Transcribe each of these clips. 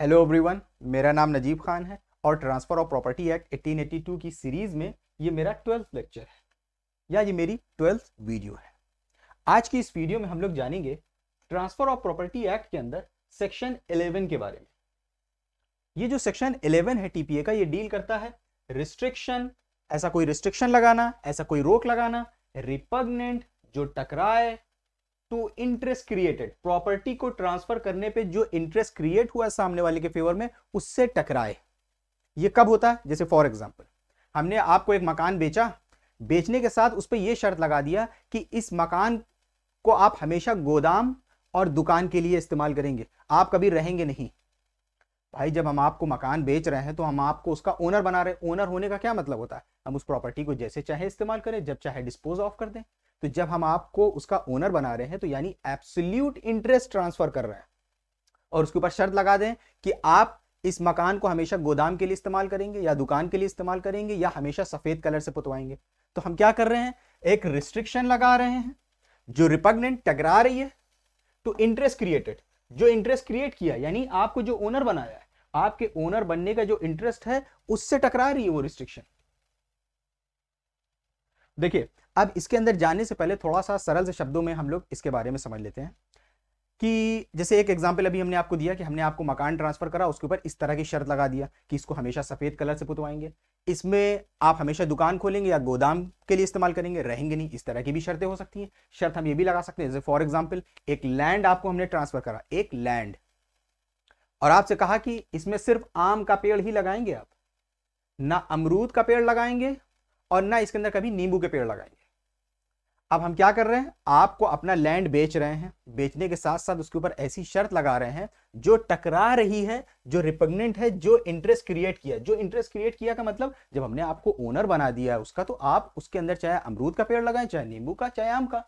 Hello everyone मेरा नाम नजीब खान है और ट्रांसफ़र ऑफ प्रॉपर्टी एक्ट 1882 की सीरीज़ में ये मेरा ट्वेल्थ लेक्चर है या ये मेरी ट्वेल्थ वीडियो है आज की इस वीडियो में हम लोग जानेंगे ट्रांसफ़र ऑफ प्रॉपर्टी एक्ट के अंदर सेक्शन 11 के बारे में ये जो सेक्शन 11 है टीपीए का ये डील करता है रिस्ट्रिक्शन ऐसा कोई रिस्ट्रिक्शन लगाना ऐसा कोई रोक लगाना रिपग्नेंट जो टकराए टू इंटरेस्ट क्रिएटेड प्रॉपर्टी को ट्रांसफर करने पे जो इंटरेस्ट क्रिएट हुआ है सामने वाले के फेवर में उससे टकराए ये कब होता है जैसे फॉर एग्जाम्पल हमने आपको एक मकान बेचा बेचने के साथ उस पर यह शर्त लगा दिया कि इस मकान को आप हमेशा गोदाम और दुकान के लिए इस्तेमाल करेंगे आप कभी रहेंगे नहीं भाई जब हम आपको मकान बेच रहे हैं तो हम आपको उसका ओनर बना रहे हैं ओनर होने का क्या मतलब होता है हम उस प्रॉपर्टी को जैसे चाहे इस्तेमाल करें जब चाहे डिस्पोज ऑफ कर दें तो जब हम आपको उसका ओनर बना रहे हैं तो यानी एप्सल्यूट इंटरेस्ट ट्रांसफर कर रहे हैं और उसके ऊपर शर्त लगा दें कि आप इस मकान को हमेशा गोदाम के लिए इस्तेमाल करेंगे या दुकान के लिए इस्तेमाल करेंगे या हमेशा सफेद कलर से पुतवाएंगे तो हम क्या कर रहे हैं एक रिस्ट्रिक्शन लगा रहे हैं जो रिपग्नेंट टकरा रही है टू इंटरेस्ट क्रिएटेड जो इंटरेस्ट क्रिएट किया यानी आपको जो ओनर बनाया है आपके ओनर बनने का जो इंटरेस्ट है उससे टकरा रही है वो रिस्ट्रिक्शन देखिए अब इसके अंदर जाने से पहले थोड़ा सा सरल से शब्दों में हम लोग इसके बारे में समझ लेते हैं कि जैसे एक एग्जाम्पल अभी हमने आपको दिया कि हमने आपको मकान ट्रांसफर करा उसके ऊपर इस तरह की शर्त लगा दिया कि इसको हमेशा सफ़ेद कलर से पुतवाएंगे इसमें आप हमेशा दुकान खोलेंगे या गोदाम के लिए इस्तेमाल करेंगे रहेंगे नहीं इस तरह की भी शर्तें हो सकती हैं शर्त हम ये भी लगा सकते हैं जैसे फॉर एग्जाम्पल एक लैंड आपको हमने ट्रांसफर करा एक लैंड और आपसे कहा कि इसमें सिर्फ आम का पेड़ ही लगाएंगे आप ना अमरूद का पेड़ लगाएंगे और ना इसके अंदर कभी नींबू के पेड़ लगाएंगे अब हम क्या कर रहे हैं आपको अपना लैंड बेच रहे हैं बेचने के साथ साथ उसके ऊपर ऐसी शर्त लगा रहे हैं जो टकरा रही है जो रिपग्नेंट है जो इंटरेस्ट क्रिएट किया जो इंटरेस्ट क्रिएट किया का मतलब जब हमने आपको ओनर बना दिया है उसका तो आप उसके अंदर चाहे अमरूद का पेड़ लगाएं चाहे नींबू का चाहे आम का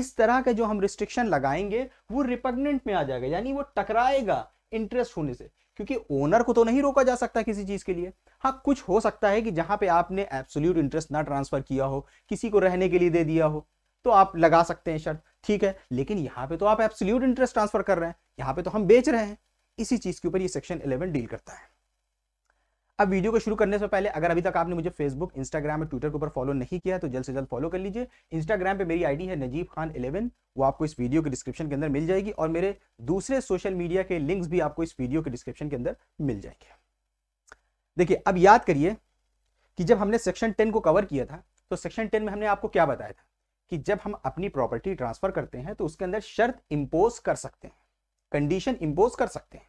इस तरह का जो हम रिस्ट्रिक्शन लगाएंगे वो रिपग्नेंट में आ जाएगा यानी वो टकराएगा इंटरेस्ट होने से क्योंकि ओनर को तो नहीं रोका जा सकता किसी चीज के लिए हाँ कुछ हो सकता है कि जहां पे आपने एब्सोल्यूट इंटरेस्ट ना ट्रांसफर किया हो किसी को रहने के लिए दे दिया हो तो आप लगा सकते हैं शर्त ठीक है लेकिन यहाँ पे तो आप एब्सोल्यूट इंटरेस्ट ट्रांसफर कर रहे हैं यहाँ पे तो हम बेच रहे हैं इसी चीज के ऊपर ये सेक्शन 11 डील करता है अब वीडियो को शुरू करने से पहले अगर अभी तक आपने मुझे फेसबुक इंस्टाग्राम और ट्विटर के ऊपर फॉलो नहीं किया तो जल्द से जल्द फॉलो कर लीजिए इंस्टाग्राम पे मेरी आईडी है नजीब खान इलेवन वो आपको इस वीडियो के डिस्क्रिप्शन के अंदर मिल जाएगी और मेरे दूसरे सोशल मीडिया के लिंक्स भी आपको इस वीडियो के डिस्क्रिप्शन के अंदर मिल जाएंगे देखिए अब याद करिए कि जब हमने सेक्शन टेन को कवर किया था तो सेक्शन टेन में हमने आपको क्या बताया था कि जब हम अपनी प्रॉपर्टी ट्रांसफर करते हैं तो उसके अंदर शर्त इम्पोज कर सकते हैं कंडीशन इम्पोज कर सकते हैं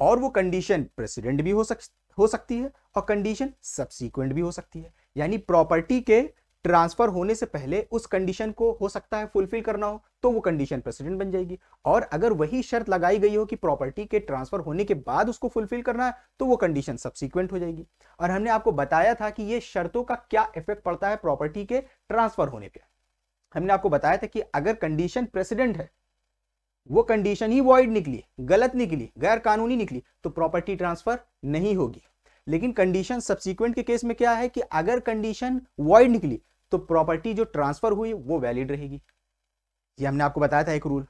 और वो कंडीशन प्रेसिडेंट भी हो सक हो सकती है और कंडीशन सब्सिक्वेंट भी हो सकती है यानी प्रॉपर्टी के ट्रांसफर होने से पहले उस कंडीशन को हो सकता है फुलफिल करना हो तो वो कंडीशन प्रेसिडेंट बन जाएगी और अगर वही शर्त लगाई गई हो कि प्रॉपर्टी के ट्रांसफर होने के बाद उसको फुलफिल करना है तो वो कंडीशन सब्सिक्वेंट हो जाएगी और हमने आपको बताया था कि ये शर्तों का क्या इफेक्ट पड़ता है प्रॉपर्टी के ट्रांसफर होने पर हमने आपको बताया था कि अगर कंडीशन प्रेसिडेंट है वो कंडीशन ही वॉइड निकली गलत निकली गैर कानूनी निकली तो प्रॉपर्टी ट्रांसफर नहीं होगी लेकिन कंडीशन सब्सिक्वेंट के केस में क्या है कि अगर कंडीशन वॉइड निकली तो प्रॉपर्टी जो ट्रांसफर हुई वो वैलिड रहेगी ये हमने आपको बताया था एक रूल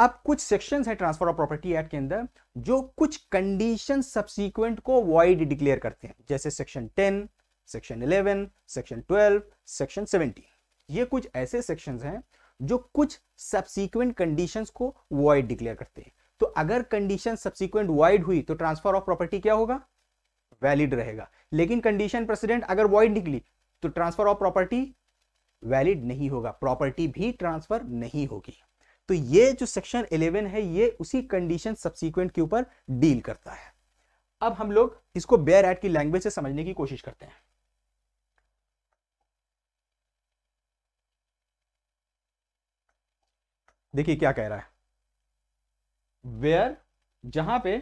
अब कुछ सेक्शन है ट्रांसफर ऑफ प्रॉपर्टी एक्ट के अंदर जो कुछ कंडीशन सब्सिक्वेंट को वॉइड डिक्लेयर करते हैं जैसे section ten section eleven section twelve section seventy ये कुछ ऐसे सेक्शन हैं जो कुछ सब्सिक्वेंट कंडीशंस को वॉइड डिक्लेयर करते हैं तो अगर कंडीशन सब्सिक्वेंट वॉइड हुई तो ट्रांसफर ऑफ प्रॉपर्टी क्या होगा वैलिड रहेगा लेकिन कंडीशन प्रेसिडेंट अगर वॉइड निकली तो ट्रांसफर ऑफ प्रॉपर्टी वैलिड नहीं होगा प्रॉपर्टी भी ट्रांसफर नहीं होगी तो ये जो सेक्शन 11 है ये उसी कंडीशन सब्सिक्वेंट के ऊपर डील करता है अब हम लोग इसको बेयर एट की लैंग्वेज से समझने की कोशिश करते हैं देखिए क्या कह रहा है वेयर जहां पे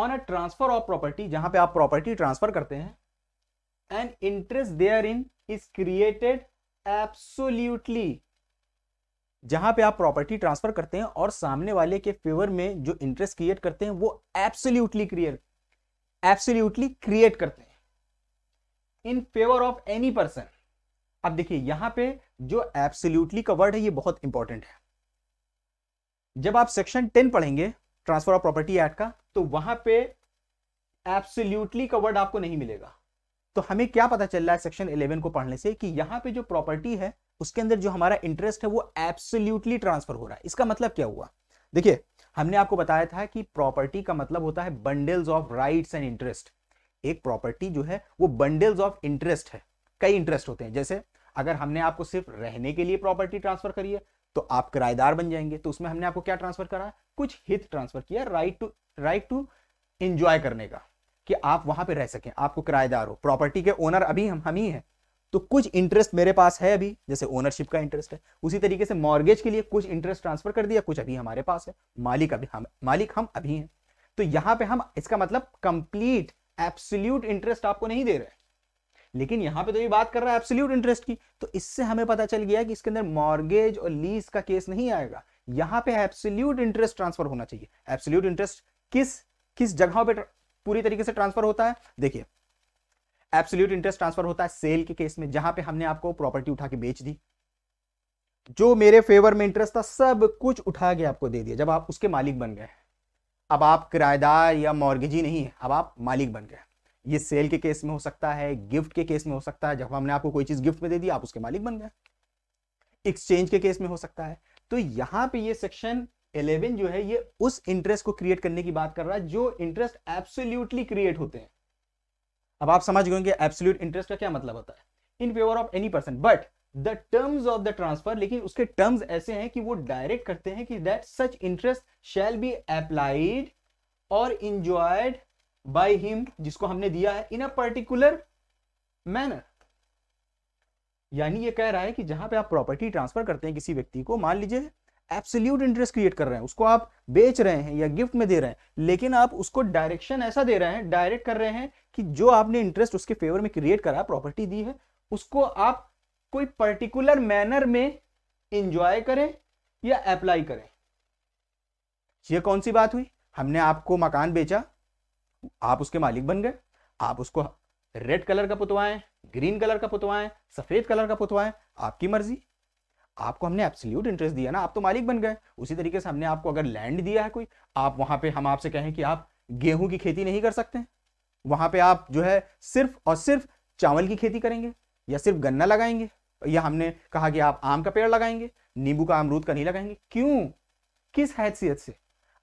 on a transfer of property जहां पे आप प्रॉपर्टी ट्रांसफर करते हैं and interest therein is created absolutely जहां पे आप प्रॉपर्टी ट्रांसफर करते हैं और सामने वाले के फेवर में जो इंटरेस्ट क्रिएट करते हैं वो एब्सोल्यूटली क्रिएट एब्सोल्यूटली क्रिएट करते हैं in favour of any person अब देखिए यहां पे जो एब्सोल्यूटली कवर्ड है ये बहुत इंपॉर्टेंट है जब आप सेक्शन टेन पढ़ेंगे ट्रांसफर ऑफ प्रॉपर्टी एक्ट का तो वहां पे एब्सोल्यूटली कवर्ड आपको नहीं मिलेगा तो हमें क्या पता चल रहा है सेक्शन इलेवन को पढ़ने से कि यहां पे जो प्रॉपर्टी है उसके अंदर जो हमारा इंटरेस्ट है वो एब्सोल्यूटली ट्रांसफर हो रहा है इसका मतलब क्या हुआ देखिए हमने आपको बताया था कि प्रॉपर्टी का मतलब होता है bundles of rights and interest एक प्रॉपर्टी जो है वो बंडल्स ऑफ इंटरेस्ट है कई इंटरेस्ट होते हैं जैसे अगर हमने आपको सिर्फ रहने के लिए प्रॉपर्टी ट्रांसफर करी है तो आप किराएदार बन जाएंगे तो उसमें हमने आपको क्या ट्रांसफर करा है कुछ हित ट्रांसफर किया right to right to enjoy करने का कि आप वहां पे रह सकें आपको किराएदार हो प्रॉपर्टी के ओनर अभी हम हम ही हैं तो कुछ इंटरेस्ट मेरे पास है अभी जैसे ओनरशिप का इंटरेस्ट है उसी तरीके से मॉर्गेज के लिए कुछ इंटरेस्ट ट्रांसफर कर दिया कुछ अभी हमारे पास है मालिक अभी हम मालिक हम अभी हैं तो यहाँ पे हम इसका मतलब कंप्लीट एब्सोल्यूट इंटरेस्ट आपको नहीं दे रहे लेकिन यहाँ पे तो ये बात कर रहा है एब्सोल्यूट इंटरेस्ट की तो इससे हमें पता चल गया कि इसके अंदर मॉर्गेज और लीज का केस नहीं आएगा यहाँ पे एब्सोल्यूट इंटरेस्ट ट्रांसफर होना चाहिए एब्सोल्यूट इंटरेस्ट किस किस जगह पे पूरी तरीके से ट्रांसफर होता है देखिए एब्सोल्यूट इंटरेस्ट ट्रांसफर होता है सेल के केस में जहां पे हमने आपको प्रॉपर्टी उठा के बेच दी जो मेरे फेवर में इंटरेस्ट था सब कुछ उठा के आपको दे दिया जब आप उसके मालिक बन गए अब आप किराएदार या मॉर्गेजी नहीं है अब आप मालिक बन गए ये सेल के केस में हो सकता है गिफ्ट के केस में हो सकता है जब हमने आपको कोई चीज गिफ्ट में दे दी आप उसके मालिक बन गए एक्सचेंज के केस में हो सकता है तो यहां पे ये सेक्शन 11 जो है ये उस इंटरेस्ट को क्रिएट करने की बात कर रहा है जो इंटरेस्ट एब्सोल्यूटली क्रिएट होते हैं अब आप समझ गए कि एब्सोल्यूट इंटरेस्ट का क्या मतलब होता है in favour of any person but the terms of the transfer लेकिन उसके टर्म्स ऐसे हैं कि वो डायरेक्ट करते हैं कि that such interest shall be applied और इंजॉयड बाई हिम जिसको हमने दिया है इन अ पर्टिकुलर मैनर यानी ये कह रहा है कि जहां पे आप प्रॉपर्टी ट्रांसफर करते हैं किसी व्यक्ति को मान लीजिए एब्सोल्यूट इंटरेस्ट क्रिएट कर रहे हैं उसको आप बेच रहे हैं या गिफ्ट में दे रहे हैं लेकिन आप उसको डायरेक्शन ऐसा दे रहे हैं डायरेक्ट कर रहे हैं कि जो आपने इंटरेस्ट उसके फेवर में क्रिएट करा प्रॉपर्टी दी है उसको आप कोई पर्टिकुलर मैनर में इंजॉय करें या अप्लाई करें यह कौन सी बात हुई हमने आपको मकान बेचा आप उसके मालिक बन गए आप उसको रेड कलर का पुतवाएं ग्रीन कलर का पुतवाएं सफेद कलर का पुतवाएं आपकी मर्जी आपको हमने एब्सोल्यूट इंटरेस्ट दिया ना आप तो मालिक बन गए उसी तरीके से हमने आपको अगर लैंड दिया है कोई आप वहां पे हम आपसे कहें कि आप गेहूं की खेती नहीं कर सकते वहां पे आप जो है सिर्फ और सिर्फ चावल की खेती करेंगे या सिर्फ गन्ना लगाएंगे या हमने कहा कि आप आम का पेड़ लगाएंगे नींबू का अमरूद का नहीं लगाएंगे क्यों किस हैसियत से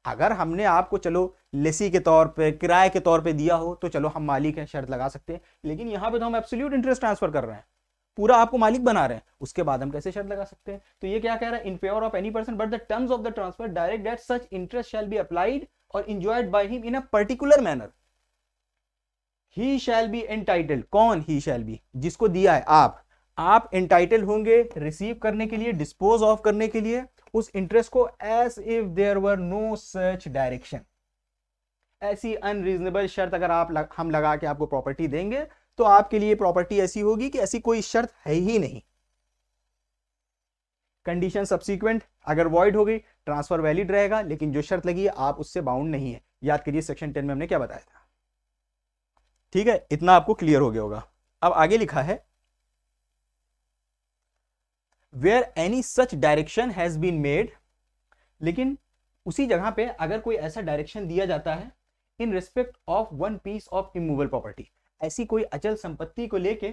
अगर हमने आपको चलो लेसी के तौर पे किराए के तौर पे दिया हो तो चलो हम मालिक हैं शर्त लगा सकते हैं लेकिन यहाँ पे तो हम एब्सोल्यूट इंटरेस्ट ट्रांसफर कर रहे हैं पूरा आपको मालिक बना रहे हैं उसके बाद हम कैसे शर्त लगा सकते हैं तो ये क्या कह रहा है in favour of any person but the terms of the transfer direct that such interest shall be applied और enjoyed by him in a particular manner he shall be entitled कौन ही शैल बी जिसको दिया है आप आप entitle होंगे receive करने के लिए डिस्पोज ऑफ करने के लिए उस इंटरेस्ट को as if there were no such direction ऐसी अनरीजनेबल शर्त अगर आप लग, हम लगा के आपको प्रॉपर्टी देंगे तो आपके लिए प्रॉपर्टी ऐसी होगी कि ऐसी कोई शर्त है ही नहीं कंडीशन सब्सिक्वेंट अगर वॉइड हो गई ट्रांसफर वैलिड रहेगा लेकिन जो शर्त लगी है आप उससे बाउंड नहीं है याद करिए सेक्शन टेन में हमने क्या बताया था ठीक है इतना आपको क्लियर हो गया होगा अब आगे लिखा है where any such direction has been made लेकिन उसी जगह पे अगर कोई ऐसा डायरेक्शन दिया जाता है in respect of one piece of immovable property ऐसी कोई अचल संपत्ति को लेके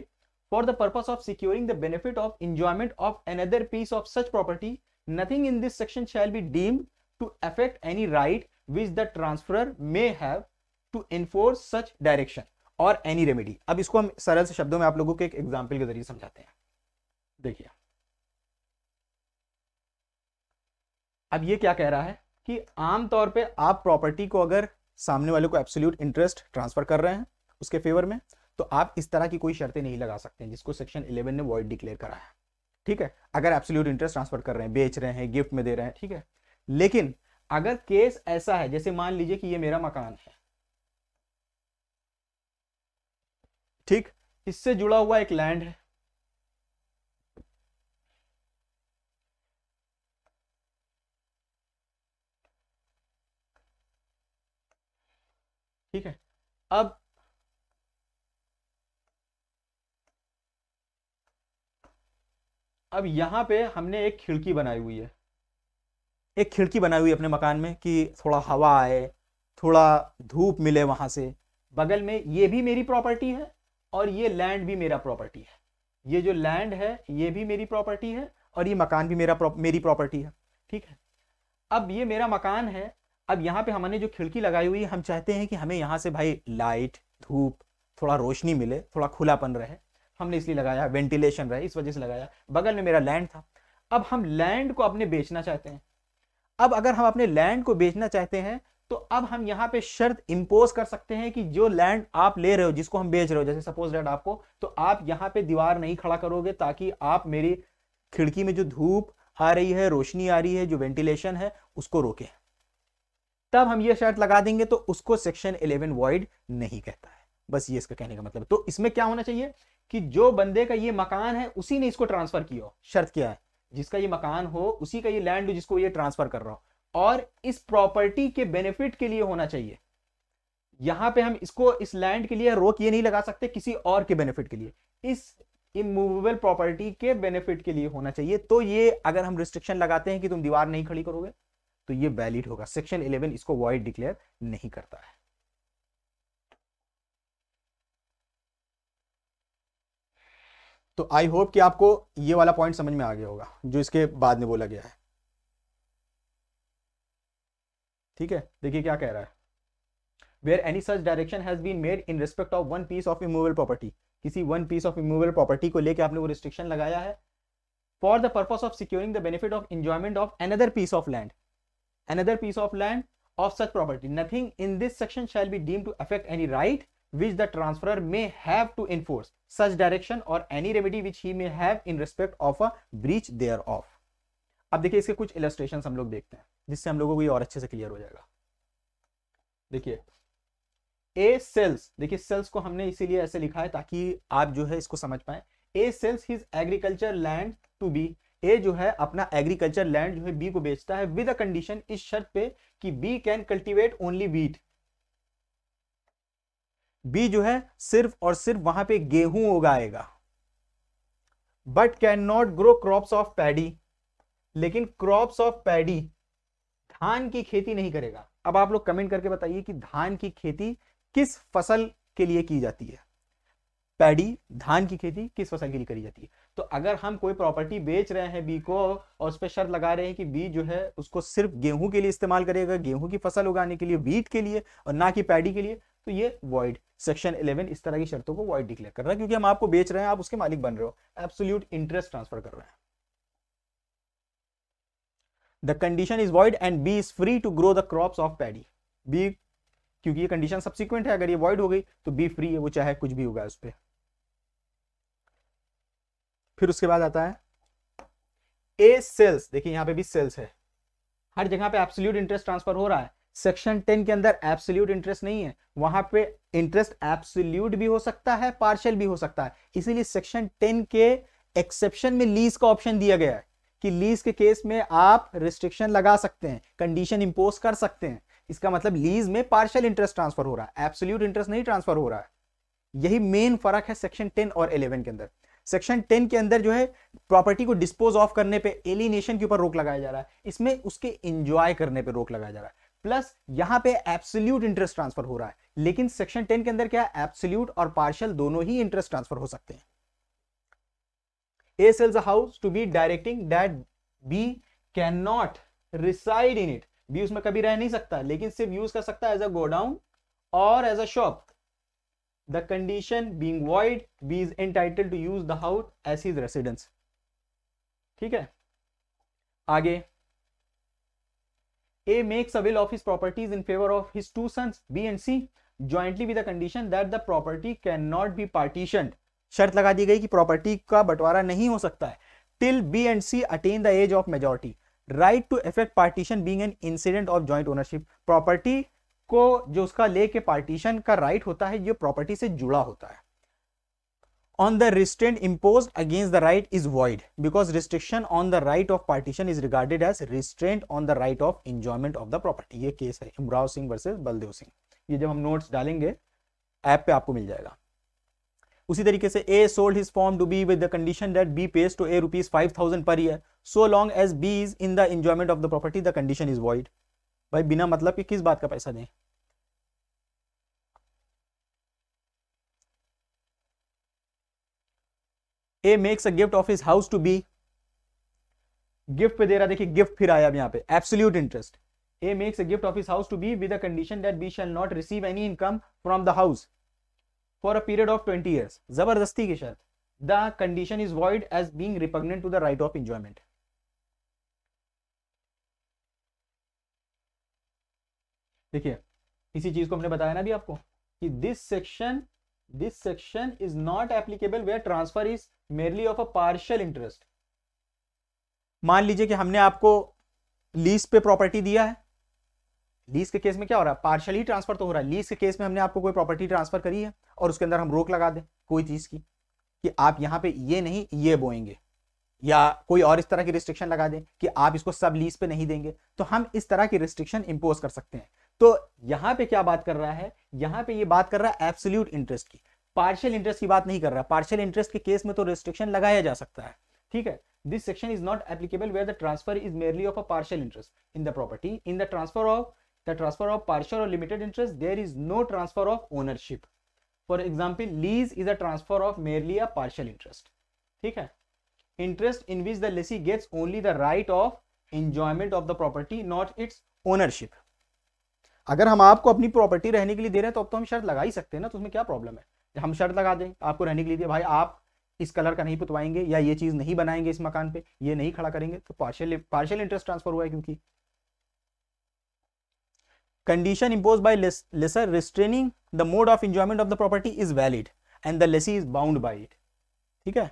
for the purpose of securing the benefit of enjoyment of another piece of such property nothing in this section shall be deemed to affect any right which the transfer may have to enforce such direction और any remedy अब इसको हम सरल से शब्दों में आप लोगों के एक एग्जाम्पल के जरिए समझाते हैं देखिए अब ये क्या कह रहा है कि आमतौर पे आप प्रॉपर्टी को अगर सामने वाले को एब्सोल्यूट इंटरेस्ट ट्रांसफर कर रहे हैं उसके फेवर में तो आप इस तरह की कोई शर्तें नहीं लगा सकते हैं जिसको सेक्शन 11 ने वॉइड डिक्लेयर करा है ठीक है अगर एब्सोल्यूट इंटरेस्ट ट्रांसफर कर रहे हैं बेच रहे हैं गिफ्ट में दे रहे हैं ठीक है लेकिन अगर केस ऐसा है जैसे मान लीजिए कि ये मेरा मकान है ठीक इससे जुड़ा हुआ एक लैंड है ठीक है अब अब यहां पे हमने एक खिड़की बनाई हुई है एक खिड़की बनाई हुई अपने मकान में कि थोड़ा हवा आए थोड़ा धूप मिले वहां से बगल में ये भी मेरी प्रॉपर्टी है और ये लैंड भी मेरा प्रॉपर्टी है ये जो लैंड है ये भी मेरी प्रॉपर्टी है और ये मकान भी मेरा मेरी प्रॉपर्टी है ठीक है अब ये मेरा मकान है अब यहाँ पे हमने जो खिड़की लगाई हुई है हम चाहते हैं कि हमें यहाँ से भाई लाइट धूप थोड़ा रोशनी मिले थोड़ा खुलापन रहे हमने इसलिए लगाया वेंटिलेशन रहे इस वजह से लगाया बगल में मेरा लैंड था अब हम लैंड को अपने बेचना चाहते हैं अब अगर हम अपने लैंड को बेचना चाहते हैं तो अब हम यहाँ पे शर्त इम्पोज कर सकते हैं कि जो लैंड आप ले रहे हो जिसको हम बेच रहे हो जैसे सपोज डैट आपको तो आप यहाँ पे दीवार नहीं खड़ा करोगे ताकि आप मेरी खिड़की में जो धूप आ रही है रोशनी आ रही है जो वेंटिलेशन है उसको रोके तब हम ये शर्त लगा देंगे तो उसको सेक्शन 11 वॉइड नहीं कहता है बस ये इसका कहने का मतलब तो इसमें क्या होना चाहिए कि जो बंदे का ये मकान है उसी ने इसको ट्रांसफर किया हो शर्त क्या है जिसका ये मकान हो उसी का ये लैंड हो जिसको ये ट्रांसफर कर रहा हो और इस प्रॉपर्टी के बेनिफिट के लिए होना चाहिए यहां पे हम इसको इस लैंड के लिए रोक ये नहीं लगा सकते किसी और के बेनिफिट के लिए इस इमूवेबल प्रॉपर्टी के बेनिफिट के लिए होना चाहिए तो ये अगर हम रिस्ट्रिक्शन लगाते हैं कि तुम दीवार नहीं खड़ी करोगे तो ये वैलिड होगा सेक्शन 11 इसको वॉइड डिक्लेयर नहीं करता है तो आई होप कि आपको ये वाला पॉइंट समझ में आ गया होगा जो इसके बाद में बोला गया है ठीक है देखिए क्या कह रहा है where any such direction has been made in respect of one piece of immovable property किसी one piece of immovable property को लेकर आपने वो रिस्ट्रिक्शन लगाया है for the purpose of securing the benefit of enjoyment of another piece of land another piece of land of such property nothing in this section shall be deemed to affect any right which the transferor may have to enforce such direction or any remedy which he may have in respect of a breach thereof ab dekhiye iske kuch illustrations hum log dekhte hain jisse hum logo ko ye aur acche se clear ho jayega dekhiye a sells dekhiye sells ko humne isliye aise likha hai taki aap jo hai isko samajh पाए a sells his agriculture land to be A जो है अपना agriculture land जो है B को बेचता है with a condition इस शर्त पे कि B can cultivate only wheat B जो है सिर्फ और सिर्फ वहां पे गेहूं उगाएगा but can not grow crops of paddy लेकिन क्रॉप्स ऑफ पैडी धान की खेती नहीं करेगा अब आप लोग कमेंट करके बताइए कि धान की खेती किस फसल के लिए की जाती है पैडी धान की खेती किस फसल के लिए करी जाती है तो अगर हम कोई प्रॉपर्टी बेच रहे हैं बी को और उस पर शर्त लगा रहे हैं कि बी जो है उसको सिर्फ गेहूं के लिए इस्तेमाल करेगा गेहूं की फसल उगाने के लिए वीट के लिए और ना कि पैडी के लिए तो ये वॉइड सेक्शन 11 इस तरह की शर्तों को वॉइड डिक्लेयर कर रहा है क्योंकि हम आपको बेच रहे हैं आप उसके मालिक बन रहे हो एब्सोल्यूट इंटरेस्ट ट्रांसफर कर रहे हैं the condition is void and B is free to grow the crop of paddy B क्योंकि ये कंडीशन सब्सिक्वेंट है अगर ये वॉइड हो गई तो बी फ्री है वो चाहे कुछ भी होगा उस पर फिर उसके बाद आता है ए सेल्स देखिए यहां पे भी सेल्स है हर जगह पे एप्सोल्यूट इंटरेस्ट ट्रांसफर हो रहा है सेक्शन टेन के अंदर एब्सोल्यूट इंटरेस्ट नहीं है वहां पे इंटरेस्ट एब्सोल्यूट भी हो सकता है पार्शियल भी हो सकता है इसीलिए सेक्शन टेन के एक्सेप्शन में लीज का ऑप्शन दिया गया है कि लीज के केस में आप रिस्ट्रिक्शन लगा सकते हैं कंडीशन इंपोज कर सकते हैं इसका मतलब लीज में पार्शियल इंटरेस्ट ट्रांसफर हो रहा है एप्सोल्यूट इंटरेस्ट नहीं ट्रांसफर हो रहा है यही मेन फर्क है सेक्शन टेन और इलेवन के अंदर सेक्शन टेन के अंदर जो है प्रॉपर्टी को डिस्पोज ऑफ करने पे एलिनेशन के ऊपर रोक लगाया जा रहा है इसमें उसके इंजॉय करने पे रोक लगाया जा रहा है प्लस यहां पे एब्सोल्यूट इंटरेस्ट ट्रांसफर हो रहा है लेकिन सेक्शन टेन के अंदर क्या है एब्सोल्यूट और पार्शियल दोनों ही इंटरेस्ट ट्रांसफर हो सकते हैं A sells house to B directing that B can not reside in it B उसमें कभी रह नहीं सकता लेकिन सिर्फ यूज कर सकता है एज अ गोडाउन और as a shop the condition being void b is entitled to use the house as his residence ठीक है आगे A makes a will of his properties in favor of his two sons B and C jointly with the condition that the property cannot be partitioned. शर्त लगा दी गई कि property का बंटवारा नहीं हो सकता है till B and C attain the age of majority right to effect partition being an incident of joint ownership property को जो उसका ले के पार्टीशन का राइट right होता है ये प्रॉपर्टी से जुड़ा होता है on the restraint impose against the right is void because restriction on the right of partition is regarded as restraint on the right of enjoyment of the property ये case है Imrao Singh versus Baldev Singh ये जब हम notes डालेंगे app पे आपको मिल जाएगा उसी तरीके से A sold his farm to B with the condition that B pays to A rupees five thousand per year so long as B is in the enjoyment of the property the condition is void भाई बिना मतलब के किस बात का पैसा दें A makes a gift of his house to B gift पे दे रहा देखिए गिफ्ट फिर आया अब यहाँ पे absolute interest A makes a gift of his house to B with a condition that B shall not receive any income from the house for a period of twenty years जबरदस्ती की शर्त the condition is void as being repugnant to the right of enjoyment देखिए इसी चीज को हमने बताया ना भी आपको कि this section this section is not applicable where transfer is merely of a partial interest मान लीजिए कि हमने आपको लीज पे प्रॉपर्टी दिया है लीज के केस में क्या हो रहा है पार्शियल ही ट्रांसफर तो हो रहा है लीज के केस में हमने आपको कोई प्रॉपर्टी ट्रांसफर करी है और उसके अंदर हम रोक लगा दें कोई चीज की कि आप यहाँ पे ये नहीं ये बोएंगे या कोई और इस तरह की रिस्ट्रिक्शन लगा दें कि आप इसको सब लीज पे नहीं देंगे तो हम इस तरह की रिस्ट्रिक्शन इंपोज कर सकते हैं तो यहां पे क्या बात कर रहा है यहां पे ये बात कर रहा है एब्सोल्यूट इंटरेस्ट की पार्शियल इंटरेस्ट की बात नहीं कर रहा पार्शियल इंटरेस्ट के केस में तो रिस्ट्रिक्शन लगाया जा सकता है ठीक है this section is not applicable where the transfer is merely of a partial interest in the property in the transfer of the transfer of partial or limited interest there is no transfer of ownership for example lease is a transfer of merely a partial interest ठीक है interest in which the lessee gets only the right of enjoyment of the property not its ownership अगर हम आपको अपनी property रहने के लिए दे रहे हैं तो अब तो हम शर्त लगा ही सकते हैं ना तो उसमें क्या प्रॉब्लम है हम शर्त लगा दें आपको रहने के लिए भाई आप इस कलर का नहीं पुतवाएंगे या ये चीज़ नहीं बनाएंगे इस मकान पे ये नहीं खड़ा करेंगे तो पार्शियल पार्शियल इंटरेस्ट ट्रांसफर हुआ है क्योंकि condition impose by lessor restraining the mode of enjoyment of the property is valid and the lessee is bound by it ठीक है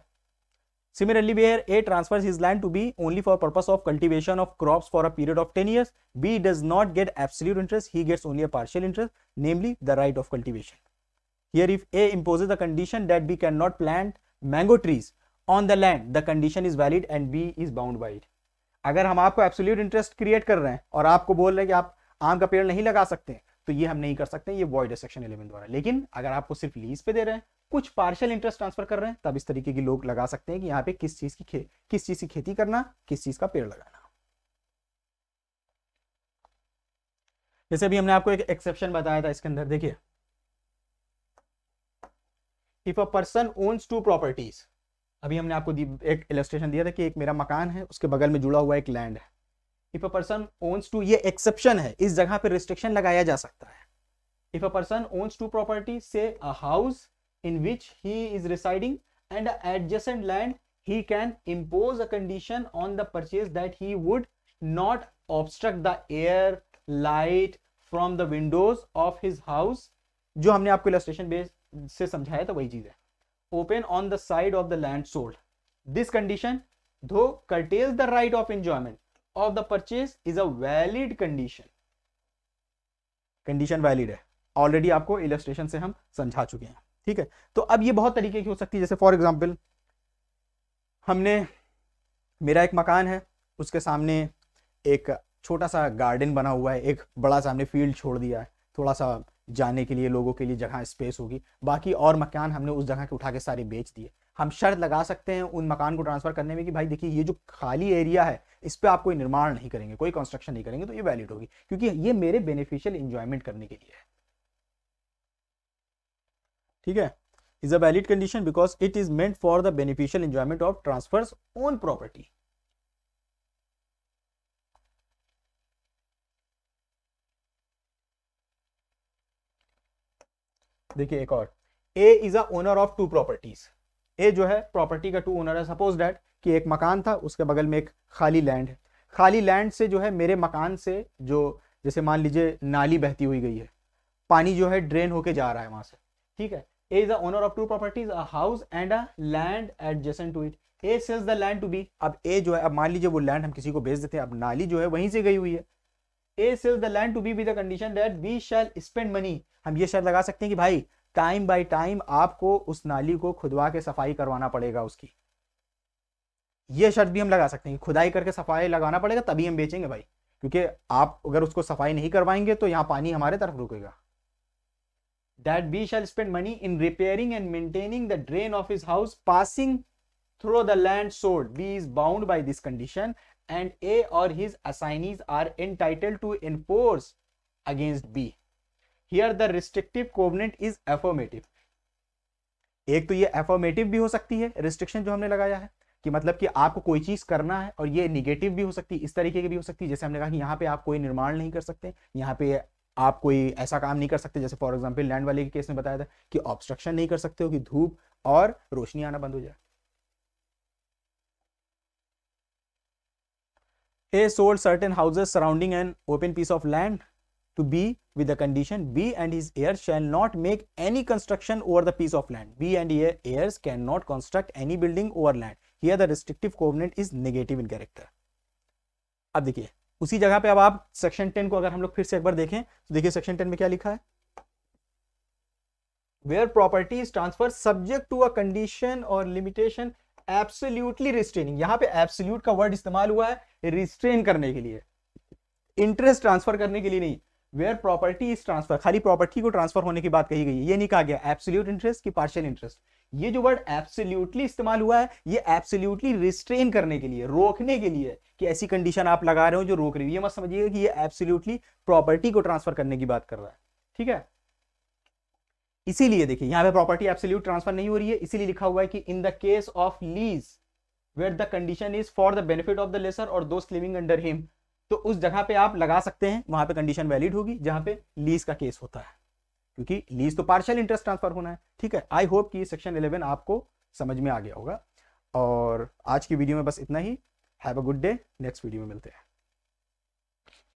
Similarly, where A transfers his land to B only for purpose of cultivation of crops for a period of 10 years, B does not get absolute interest, he gets only a partial interest, namely the right of cultivation. Here if A imposes a condition that B cannot plant mango trees on the land, the condition is valid and B is bound by it. अगर हम आपको absolute interest create कर रहे हैं और आपको बोल रहे हैं कि आप आम का पेड़ नहीं लगा सकते तो ये हम नहीं कर सकते ये वॉइड है सेक्शन 11 द्वारा लेकिन अगर आपको सिर्फ लीज पे दे रहे हैं कुछ पार्शियल इंटरेस्ट ट्रांसफर कर रहे हैं तब इस तरीके की लोग लगा सकते हैं कि यहाँ पे किस चीज की किस चीज की खेती करना किस चीज का पेड़ लगाना जैसे अभी हमने आपको एक एक्सेप्शन बताया था इसके अंदर देखिए if a person owns two properties अभी हमने आपको एक इलेस्ट्रेशन दिया था कि एक मेरा मकान है उसके बगल में जुड़ा हुआ एक लैंड है if a person owns two ये एक्सेप्शन है इस जगह पे रिस्ट्रिक्शन लगाया जा सकता है if a person owns two property say a house in which he is residing and adjacent land he can impose a condition on the purchase that he would not obstruct the air light from the windows of his house जो हमने आपको illustration base से समझाया था वही चीज है open on the side of the land sold this condition though curtails the right of enjoyment of the purchase is a valid condition condition valid है ऑलरेडी आपको इलस्ट्रेशन से हम समझा चुके हैं ठीक है तो अब ये बहुत तरीके की हो सकती है जैसे फॉर एग्जाम्पल हमने मेरा एक मकान है उसके सामने एक छोटा सा गार्डन बना हुआ है एक बड़ा सा हमने फील्ड छोड़ दिया है थोड़ा सा जाने के लिए लोगों के लिए जगह स्पेस होगी बाकी और मकान हमने उस जगह के उठा के सारे बेच दिए हम शर्त लगा सकते हैं उन मकान को ट्रांसफर करने में कि भाई देखिए ये जो खाली एरिया है इस पर आप कोई निर्माण नहीं करेंगे कोई कंस्ट्रक्शन नहीं करेंगे तो ये वैलिड होगी क्योंकि ये मेरे बेनिफिशियल इंजॉयमेंट करने के लिए है ठीक है is a valid condition because it is meant for the beneficial enjoyment of transferor's own property देखिए एक और A is a owner of two properties A जो है प्रॉपर्टी का टू ओनर है सपोज डैट कि एक मकान था उसके बगल में एक खाली लैंड है खाली लैंड से जो है मेरे मकान से जो जैसे मान लीजिए नाली बहती हुई गई है पानी जो है ड्रेन होके जा रहा है वहां से ठीक है A is the owner of two properties, a house and a land adjacent to it. A sells the land to B. अब A जो है अब मान लीजिए वो land हम किसी को बेच देते हैं अब नाली जो है वहीं से गई हुई है A sells the land to B with the condition that B shall spend money. हम ये शर्त लगा सकते हैं कि भाई टाइम बाय टाइम आपको उस नाली को खुदवा के सफाई करवाना पड़ेगा उसकी ये शर्त भी हम लगा सकते हैं खुदाई करके सफाई लगाना पड़ेगा तभी हम बेचेंगे भाई क्योंकि आप अगर उसको सफाई नहीं करवाएंगे तो यहाँ पानी हमारे तरफ रुकेगा that B shall spend money in repairing and maintaining the drain of his house passing through the land sold. B is bound by this condition and A or his assignees are entitled to enforce against B. Here the restrictive covenant is affirmative. एक तो ये affirmative भी हो सकती है restriction जो हमने लगाया है कि मतलब कि आपको कोई चीज करना है और ये निगेटिव भी हो सकती है इस तरीके की भी हो सकती है जैसे हमने कहा कि यहाँ पे आप कोई निर्माण नहीं कर सकते यहाँ पे आप कोई ऐसा काम नहीं कर सकते जैसे फॉर एग्जांपल लैंड वाले केस में बताया था कि ऑब्स्ट्रक्शन नहीं कर सकते हो कि धूप और रोशनी आना बंद हो जाए A sold certain houses surrounding an open piece of land to B with condition B and his heir shall not make any construction over the piece of land B and heir can not construct any building over land here the restrictive covenant is negative in character अब देखिए उसी जगह पे अब आप section ten को अगर हम लोग फिर से एक बार देखें तो देखिए सेक्शन टेन में क्या लिखा है where property is transfer subject to a condition or limitation absolutely restraining यहां पे एब्सोल्यूट का वर्ड इस्तेमाल हुआ है रिस्ट्रेन करने के लिए इंटरेस्ट ट्रांसफर करने के लिए नहीं वेयर प्रॉपर्टी इज ट्रांसफर खाली प्रॉपर्टी को ट्रांसफर होने की बात कही गई ये नहीं कहा गया एब्सोल्यूट इंटरेस्ट की पार्शियल इंटरेस्ट ये जो वर्ड एब्सोल्युटली इस्तेमाल हुआ है ये एब्सोल्युटली रिस्ट्रेन करने के लिए रोकने के लिए कि ऐसी कंडीशन आप लगा रहे हो जो रोक रही है ये मत समझिएगा कि ये एब्सोल्युटली प्रॉपर्टी को ट्रांसफर करने की बात कर रहा है ठीक है इसीलिए देखिए यहां पे प्रॉपर्टी एब्सोल्यूट ट्रांसफर नहीं हो रही है इसीलिए लिखा हुआ है कि in the case of lease where the condition is for the benefit of the lessor और दोस्त लिविंग अंडर हिम तो उस जगह पे आप लगा सकते हैं वहां पे कंडीशन वैलिड होगी जहां पे लीज का केस होता है क्योंकि लीज तो पार्शियल इंटरेस्ट ट्रांसफर होना है ठीक है आई होप कि सेक्शन इलेवन आपको समझ में आ गया होगा और आज की वीडियो में बस इतना ही have a good day next video में मिलते हैं